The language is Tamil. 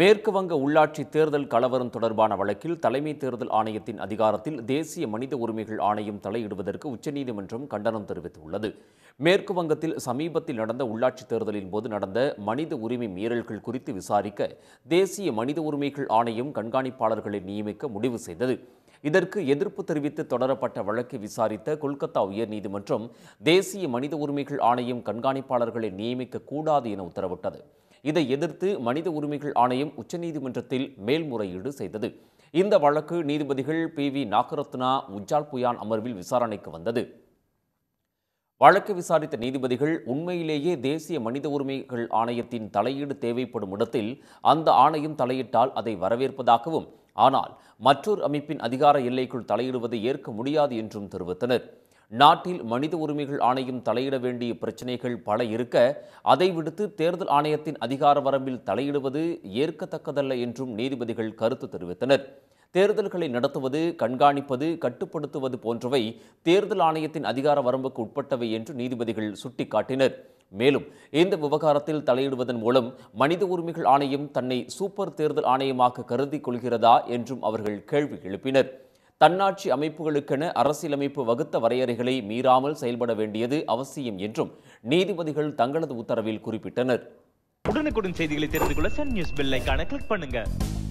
மேற்கு வங்க உள்ளாட்சி தேர்தல் கலவரம் தொடர்பான வழக்கில் தலைமை தேர்தல் ஆணையத்தின் அதிகாரத்தில் தேசிய மனித உரிமைகள் ஆணையம் தலையிடுவதற்கு உச்சநீதிமன்றம் கண்டனம் தெரிவித்துள்ளது மேற்கு வங்கத்தில் சமீபத்தில் நடந்த உள்ளாட்சி தேர்தலின் போது நடந்த மனித உரிமை மீறல்கள் குறித்து விசாரிக்க தேசிய மனித உரிமைகள் ஆணையம் கண்காணிப்பாளர்களை நியமிக்க முடிவு செய்தது இதற்கு எதிர்ப்பு தெரிவித்து தொடரப்பட்ட வழக்கை விசாரித்த கொல்கத்தா உயர்நீதிமன்றம் தேசிய மனித உரிமைகள் ஆணையம் கண்காணிப்பாளர்களை நியமிக்க கூடாது என உத்தரவிட்டது இதை எதிர்த்து மனித உரிமைகள் ஆணையம் உச்சநீதிமன்றத்தில் மேல்முறையீடு செய்தது இந்த வழக்கு நீதிபதிகள் பி வி நாகரத்னா உஜ்ஜால் புயான் அமர்வில் விசாரணைக்கு வந்தது வழக்கு விசாரித்த நீதிபதிகள் உண்மையிலேயே தேசிய மனித உரிமைகள் ஆணையத்தின் தலையீடு தேவைப்படும் இடத்தில் அந்த ஆணையம் தலையிட்டால் அதை வரவேற்பதாகவும் ஆனால் மற்றொரு அமைப்பின் அதிகார எல்லைக்குள் தலையிடுவதை ஏற்க முடியாது என்றும் தெரிவித்தனர் நாட்டில் மனித உரிமைகள் ஆணையம் தலையிட வேண்டிய பிரச்சினைகள் பல இருக்க அதை விடுத்து தேர்தல் ஆணையத்தின் அதிகார வரம்பில் தலையிடுவது ஏற்கத்தக்கதல்ல என்றும் நீதிபதிகள் கருத்து தெரிவித்தனர் தேர்தல்களை நடத்துவது கண்காணிப்பது கட்டுப்படுத்துவது போன்றவை தேர்தல் ஆணையத்தின் அதிகார வரம்புக்கு உட்பட்டவை என்று நீதிபதிகள் சுட்டிக்காட்டினர் மேலும் இந்த விவகாரத்தில் தலையிடுவதன் மூலம் மனித உரிமைகள் ஆணையம் தன்னை சூப்பர் தேர்தல் ஆணையமாக கருதி கொள்கிறதா என்றும் அவர்கள் கேள்வி எழுப்பினர் தன்னாட்சி அமைப்புகளுக்கென அரசியலமைப்பு வகுத்த வரையறைகளை மீறாமல் செயல்பட வேண்டியது அவசியம் என்றும் நீதிபதிகள் தங்களது உத்தரவில் குறிப்பிட்டனர் உடனுக்குடன் செய்திகளை தெரிந்து கொள்ள சன் நியூஸ் பெல்லைக்கான கிளிக் பண்ணுங்க